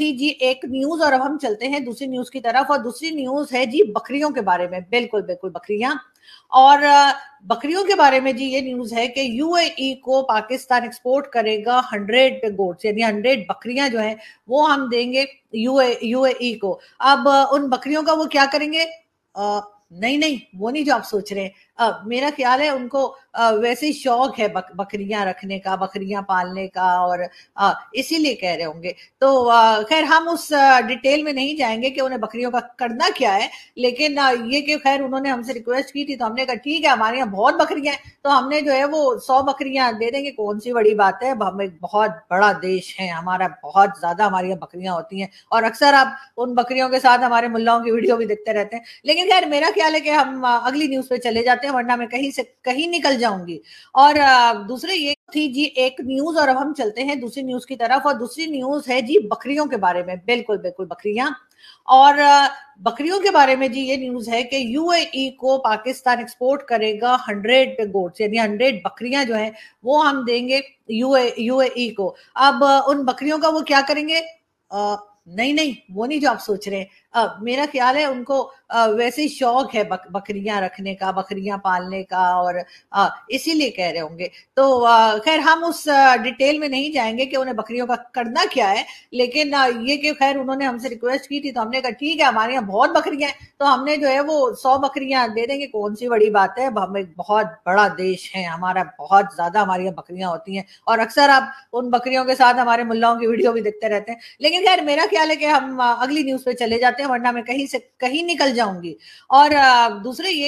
थी जी एक न्यूज और अब हम चलते हैं दूसरी न्यूज की तरफ और दूसरी न्यूज है जी बकरियों के बारे में बिल्कुल बिल्कुल बकरियां और बकरियों के बारे में जी ये न्यूज है कि यूएई e को पाकिस्तान एक्सपोर्ट करेगा हंड्रेड गोट्स यानी हंड्रेड बकरियां जो है वो हम देंगे यूए यूएई e को अब उन बकरियों का वो क्या करेंगे नहीं नहीं वो नहीं जो आप सोच रहे हैं अब मेरा ख्याल है उनको आ, वैसे ही शौक है बक, बकरियां रखने का बकरियां पालने का और इसीलिए कह रहे होंगे तो खैर हम उस डिटेल में नहीं जाएंगे कि उन्हें बकरियों का करना क्या है लेकिन आ, ये कि खैर उन्होंने हमसे रिक्वेस्ट की थी तो हमने कहा ठीक है हमारे यहाँ बहुत बकरियां हैं तो हमने जो है वो सौ बकरियां दे देंगे कौन सी बड़ी बात है हम एक बहुत बड़ा देश है हमारा बहुत ज्यादा हमारे यहाँ बकरियां होती हैं और अक्सर आप उन बकरियों के साथ हमारे मुल्लाओं की वीडियो भी देखते रहते हैं लेकिन खैर मेरा ख्याल है कि हम अगली न्यूज पे चले जाते हैं वरना मैं कहीं से कहीं निकल जाऊंगी और दूसरे ये थी जी एक न्यूज और अब हम चलते हैं दूसरी न्यूज की तरफ और दूसरी न्यूज है जी बकरियों के बारे में बिल्कुल बिल्कुल बकरियां और बकरियों के बारे में जी ये न्यूज है कि यूएई e को पाकिस्तान एक्सपोर्ट करेगा हंड्रेड गोट्स यानी हंड्रेड बकरियां जो है वो हम देंगे यूए यूएई e को अब उन बकरियों का वो क्या करेंगे आ, नहीं नहीं वो नहीं जो आप सोच रहे हैं मेरा ख्याल है उनको वैसे ही शौक है बक, बकरियां रखने का बकरियां पालने का और इसीलिए कह रहे होंगे तो खैर हम उस डिटेल में नहीं जाएंगे कि उन्हें बकरियों का करना क्या है लेकिन ये कि खैर उन्होंने हमसे रिक्वेस्ट की थी तो हमने कहा ठीक है हमारे यहाँ बहुत बकरियां हैं तो हमने जो है वो सौ बकरियां दे देंगे कौन सी बड़ी बात है हम एक बहुत बड़ा देश है हमारा बहुत ज्यादा हमारे यहाँ बकरियां होती हैं और अक्सर आप उन बकरियों के साथ हमारे मुल्लाओं की वीडियो भी देखते रहते हैं लेकिन खैर मेरा ख्याल है कि हम अगली न्यूज पे चले जाते हैं वरना में कहीं से कहीं निकल जाऊंगी और दूसरे ये